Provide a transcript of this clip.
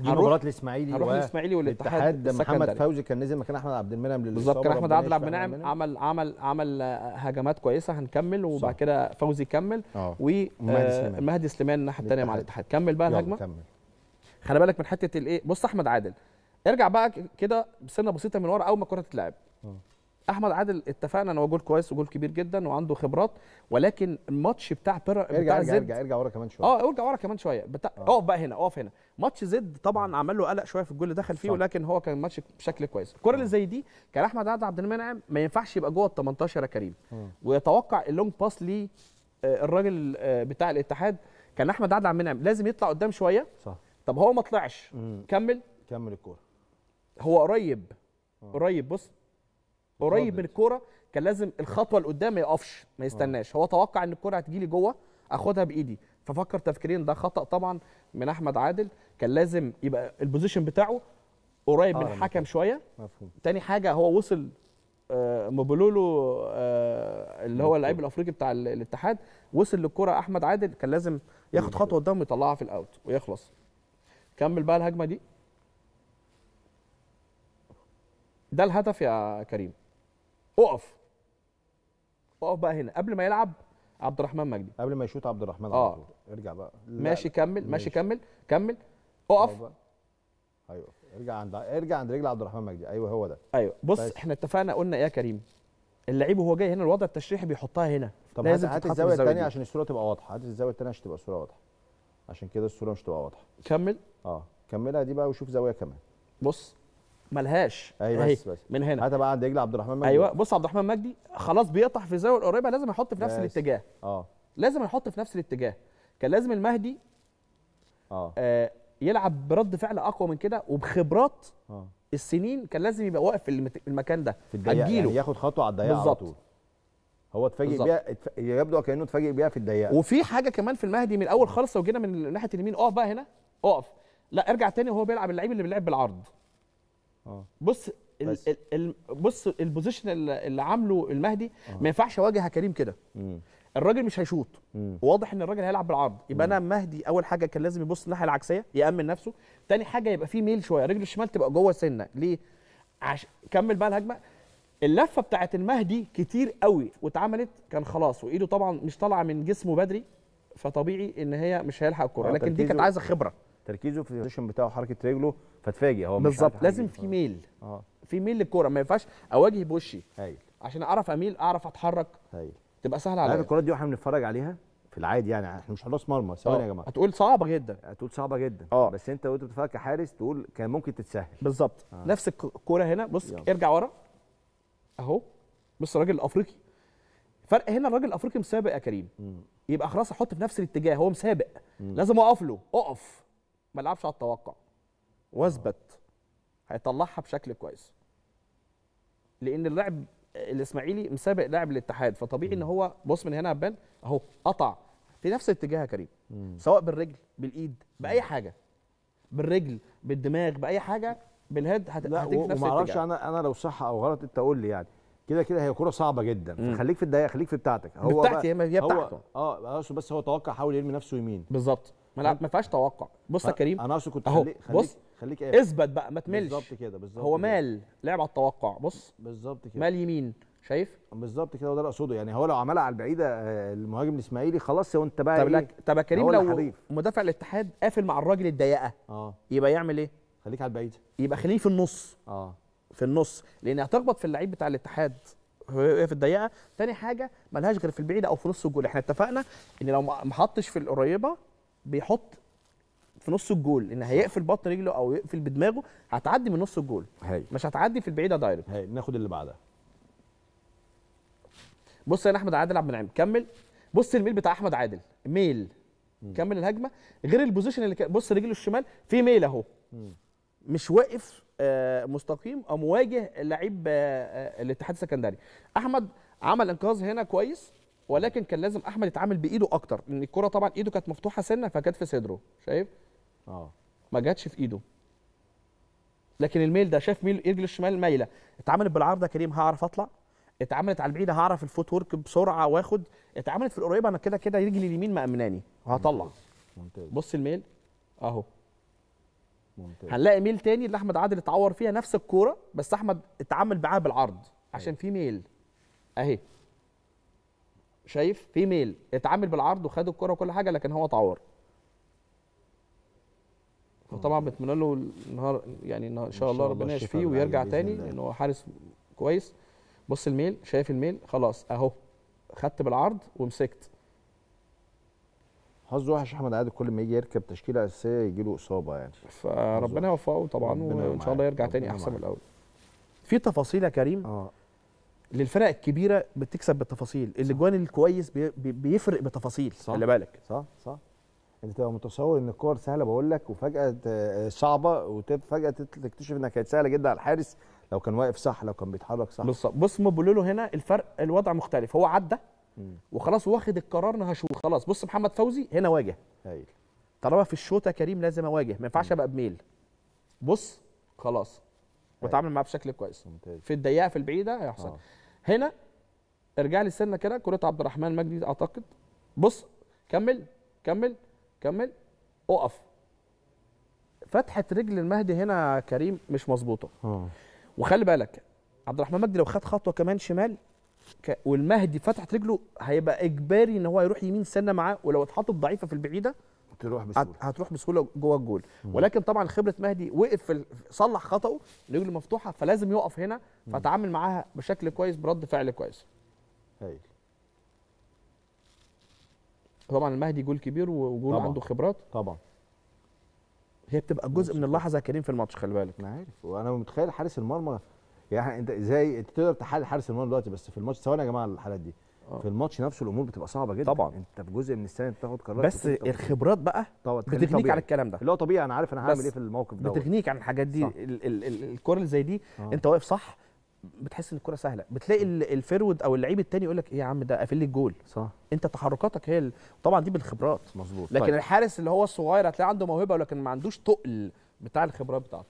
دي مباراه الاسماعيلي هروح الاسماعيلي والاتحاد محمد فوزي كان نزل مكان احمد عبد المنعم بالظبط كان احمد عبد المنعم عمل عمل عمل آه، هجمات كويسه هنكمل وبعد كده فوزي كمل آه. ومهدي آه، سليمان الناحيه الثانيه مع الاتحاد كمل بقى الهجمه كمل خلي بالك من حته الايه بص احمد عادل ارجع بقى كده بسنه بسيطه من ورا اول ما الكره تتلعب احمد عادل اتفقنا ان هو جول كويس وجول كبير جدا وعنده خبرات ولكن الماتش بتاع بيرا ارجع بتاع ارجع, ارجع ارجع ورا كمان شويه اه ارجع ورا كمان شويه بتاع آه. اقف آه. بقى هنا اقف هنا ماتش زد طبعا عمل له قلق شويه في الجول اللي دخل فيه صح. ولكن هو كان ماتش بشكل كويس الكره اللي آه. زي دي كان احمد عادل عبد المنعم ما ينفعش يبقى جوه ال 18 يا كريم آه. ويتوقع اللونج باس لي الراجل بتاع الاتحاد كان احمد عادل عبد المنعم لازم يطلع قدام شويه صح طب هو ما طلعش كمل كمل الكوره هو قريب قريب بص قريب من الكوره كان لازم الخطوه اللي قدام ما يقفش ما آه. يستناش هو توقع ان الكوره هتجي لي جوه اخدها بايدي ففكر تفكيرين ده خطا طبعا من احمد عادل كان لازم يبقى البوزيشن بتاعه قريب آه من يعني الحكم شويه مفهوم تاني حاجه هو وصل آه مبلولو آه اللي هو اللعيب الافريقي بتاع الاتحاد وصل للكره احمد عادل كان لازم ياخد خطوه قدام ويطلعها في الاوت ويخلص كمل بقى الهجمه دي ده الهدف يا كريم اقف اقف بقى هنا قبل ما يلعب عبد الرحمن مجدي قبل ما يشوط عبد الرحمن اه ارجع بقى ماشي كمل ماشي, ماشي كمل كمل اقف ايوه, ايوه. ارجع عند ارجع عند رجل عبد الرحمن مجدي ايوه هو ده ايوه بص فاش. احنا اتفقنا قلنا ايه يا كريم اللعيب وهو جاي هنا الوضع التشريحي بيحطها هنا طب لازم هات الزاويه الثانيه عشان الصوره تبقى واضحه هات الزاويه الثانيه عشان تبقى الصوره واضحه عشان كده الصوره مش تبقى واضحه كمل اه كملها دي بقى وشوف زاويه كمان بص ملهاش ايوه بس بس من هنا هات بقى عند رجل عبد الرحمن مجدي ايوه بص عبد الرحمن مجدي خلاص بيقطع في الزاويه القريبه لازم يحط في نفس بس. الاتجاه اه لازم يحط في نفس الاتجاه كان لازم المهدي اه, آه يلعب برد فعل اقوى من كده وبخبرات اه السنين كان لازم يبقى واقف في المكان ده في الضيقه يعني ياخد خطوه على الضيقه على طول هو اتفاجئ بيها يبدو كانه اتفاجئ بيها في الضيقه وفي حاجه كمان في المهدي من الاول خالص لو جينا من ناحيه اليمين اقف بقى هنا اقف لا ارجع تاني وهو بيلعب اللعيب اللي بيلعب بالعرض آه. بص ال بص البوزيشن اللي عامله المهدي آه. ما ينفعش اواجه كريم كده الراجل مش هيشوط واضح ان الراجل هيلعب بالعرض يبقى انا مهدي اول حاجه كان لازم يبص الناحيه العكسيه يامن نفسه تاني حاجه يبقى فيه ميل شويه رجله الشمال تبقى جوه سنه ليه عش... كمل بقى الهجمه اللفه بتاعه المهدي كتير قوي واتعملت كان خلاص وايده طبعا مش طالعه من جسمه بدري فطبيعي ان هي مش هيلحق الكره آه، لكن دي كانت عايزه خبره تركيزه في البوزيشن بتاعه حركه رجله فتفاجئ هو بالظبط لازم في ميل اه في ميل للكوره ما ينفعش اواجه بوشي هايل عشان اعرف اميل اعرف اتحرك هايل تبقى سهله عليا الكرات دي واحنا بنتفرج عليها في العادي يعني احنا مش حراس مرمى ثواني آه. يا جماعه هتقول صعبه جدا هتقول صعبه جدا اه بس انت وانت بتتفرج كحارس تقول كان ممكن تتسهل بالظبط آه. نفس الكوره هنا بص يلا. ارجع ورا اهو بص الراجل الافريقي فرق هنا الراجل الافريقي مسابق يا كريم م. يبقى خلاص احط في نفس الاتجاه هو مسابق م. لازم اقف له اقف ما لعبش على التوقع واثبت هيطلعها بشكل كويس لان اللاعب الاسماعيلي مسابق لاعب الاتحاد فطبيعي ان هو بص من هنا عبال اهو قطع في نفس الاتجاه يا كريم سواء بالرجل بالايد باي حاجه بالرجل بالدماغ باي حاجه بالهيد هت... هتيجي نفس الاتجاه انا انا لو صح او غلط انت قول لي يعني كده كده هي كوره صعبه جدا فخليك في الدقيقه خليك في بتاعتك هو بتاعتي هي بتاعته اه اقصد بس هو توقع حاول يرمي نفسه يمين بالظبط ما ما فيهاش توقع بص يا كريم انا اقصد كنت خليك بص خليك ايه اثبت بقى ما تملش بالظبط كده بالظبط هو مال لعب على التوقع بص بالظبط كده مال يمين شايف بالظبط كده وده اللي اقصده يعني هو لو عملها على البعيده آه، المهاجم الاسماعيلي خلاص هو انت بقى طب إيه؟ طب يا كريم لو مدافع الاتحاد قافل مع الراجل الضيقه اه يبقى يعمل ايه خليك على البعيده يبقى خليه في النص اه في النص لان هتخبط في اللعيب بتاع الاتحاد في الضيقه تاني حاجه ملهاش غير في البعيده او في نص الجول احنا اتفقنا ان لو ما حطش في القريبه بيحط في نص الجول ان هيقفل بطن رجله او يقفل بدماغه هتعدي من نص الجول هي. مش هتعدي في البعيده دايركت هي ناخد اللي بعدها بص يا احمد عادل عبد المنعم كمل بص الميل بتاع احمد عادل ميل مم. كمل الهجمه غير البوزيشن اللي ك... بص رجله الشمال في ميل اهو مش واقف آه، مستقيم او مواجه لعيب آه، آه، الاتحاد السكندري احمد عمل انقاذ هنا كويس ولكن كان لازم احمد يتعامل بايده اكتر لان الكره طبعا ايده كانت مفتوحه سنه فكانت في صدره شايف اه ما جاتش في ايده لكن الميل ده شاف ميل رجل الشمال مايله اتعملت بالعرضه كريم هعرف اطلع اتعملت على البعيده هعرف الفوت ورك بسرعه واخد اتعملت في القريبه انا كده كده رجلي اليمين مامناني وهطلع ممتاز بص الميل اهو ممتاز. هنلاقي ميل تاني لاحمد عادل اتعور فيها نفس الكوره بس احمد اتعامل معاها بالعرض أيوه. عشان في ميل اهي شايف في ميل اتعامل بالعرض وخد الكوره وكل حاجه لكن هو اتعور وطبعا بتمنى له النهار يعني ان شاء الله ربنا يشفيه ويرجع تاني ان هو حارس كويس بص الميل شايف الميل خلاص اهو خدت بالعرض ومسكت حظه وحش احمد عادل كل ما يجي يركب تشكيله اساسيه يجي له اصابه يعني فربنا يوفقه طبعا وان شاء الله يرجع تاني احسن من الاول في تفاصيل يا كريم اه للفرق الكبيره بتكسب بالتفاصيل الاجوان الكويس بي بيفرق بتفاصيل صح خلي بالك صح صح انت تبقى متصور ان الكور سهله بقول لك وفجاه صعبه وفجاه تكتشف انها كانت سهله جدا على الحارس لو كان واقف صح لو كان بيتحرك صح بص بص ما بقول له هنا الفرق الوضع مختلف هو عدى وخلاص واخد القرار انا هشوط خلاص بص محمد فوزي هنا واجه ايوه طالما في الشوطه كريم لازم اواجه ما ينفعش ابقى بميل بص خلاص واتعامل معاه بشكل كويس ممتاز. في الضيقه في البعيده هيحصل آه. هنا ارجع لي السنه كده كره عبد الرحمن مجدي اعتقد بص كمل كمل كمل اقف فتحه رجل المهدي هنا كريم مش مظبوطه آه. وخلي بالك عبد الرحمن مجدي لو خد خطوه كمان شمال والمهدي فتحت رجله هيبقى اجباري ان هو يروح يمين سنه معاه ولو اتحطت ضعيفه في البعيده تروح بسهوله هتروح بسهوله جوه الجول ولكن طبعا خبره مهدي وقف في صلح خطاه رجله مفتوحه فلازم يقف هنا فتعامل معاها بشكل كويس برد فعل كويس هايل طبعا المهدي جول كبير وجول طبعًا. عنده خبرات طبعا هي بتبقى جزء من اللحظه يا كريم في الماتش خلي بالك انا عارف وانا متخيل حارس المرمى يعني انت ازاي انت تقدر تحل حارس المرمى دلوقتي بس في الماتش ثواني يا جماعه الحالات دي أوه. في الماتش نفسه الامور بتبقى صعبه جدا طبعا انت في جزء من السنه بتاخد قرارات بس الخبرات بقى بتغنيك عن الكلام ده اللي هو طبيعي انا عارف انا هعمل ايه في الموقف ده بتغنيك عن الحاجات دي الكره اللي زي دي أوه. انت واقف صح بتحس ان الكره سهله بتلاقي الفيرود او اللعيب الثاني يقول لك ايه يا عم ده قافل لي الجول صح انت تحركاتك هي طبعا دي بالخبرات مظبوط لكن طيب. الحارس اللي هو الصغير هتلاقي عنده موهبه ولكن ما عندوش تقل بتاع الخبرات بتاعته